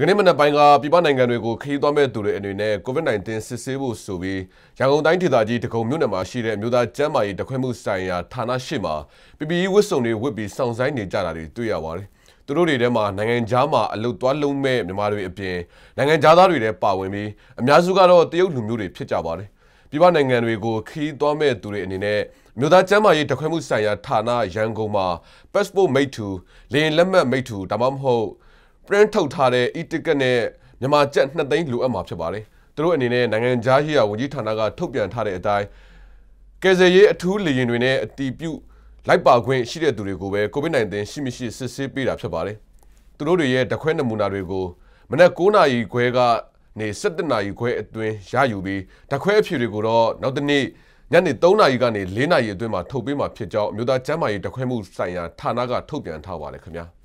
ဒီကနေ့မနက်ပိုင်းကပြည်ပနိုင်ငံတွေကိုခရီးသွားမဲ့သူတွေအနေနဲ့ COVID-19 စစ်ဆေးဖို့ဆိုပြီးရန်ကုန်တိုင်းဒေသကြီးတကုံမြို့နယ်မှာရှိတဲ့အမျိုးသားကျန်းမာရေးတခွင့်မှုဆိုင်ရာဌာနရှိမှာ PPE ဝတ်စုံတွေဝတ်ပြီးစောင့်ဆိုင်နေကြတာတွေတွေ့ရပါတယ်။သူတို့တွေထဲမှာနိုင်ငံခြားမှာအလုတ်သွားလုံးမဲ့မြန်မာတွေအပြင်နိုင်ငံခြားသားတွေလည်းပါဝင်ပြီးအများစုကတော့တရုတ်လူမျိုးတွေဖြစ်ကြပါတယ်။ပြည်ပနိုင်ငံတွေကိုခရီးသွားမဲ့သူတွေအနေနဲ့မြို့သားကျန်းမာရေးတခွင့်မှုဆိုင်ရာဌာနရန်ကုန်မှာ passport mate to လင်းလက်မှတ် mate to ဒါမှမဟုတ် print ထုတ်ထားတဲ့ e-ticket နဲ့မြန်မာကျပ်2သိန်းလိုအပ်မှာဖြစ်ပါတယ်။သူတို့အနေနဲ့နိုင်ငံခြားရေးရာဝန်ကြီးဌာနကထုတ်ပြန်ထားတဲ့အတိုင်းကယ်ဆယ်ရေးအထူးလေယာဉ်တွေနဲ့အတီးပြုတ်လိုက်ပါခွင့်ရှိတဲ့သူတွေကိုပဲ COVID-19 ရှိမရှိစစ်ဆေးပေးတာဖြစ်ပါတယ်။သူတို့တွေရဲ့တခွဲနမူနာတွေကိုမနက်9နာရီခွဲကနေ17နာရီခွဲအတွင်းရယူပြီးတခွဲအဖြူတွေကိုတော့နောက်တနေ့ညနေ3နာရီကနေ4နာရီအတွင်းမှာထုတ်ပေးမှာဖြစ်ကြောင်းအမျိုးသားကျန်းမာရေးတခွဲမှုဆိုင်ရာဌာနကထုတ်ပြန်ထားပါတယ်ခင်ဗျာ။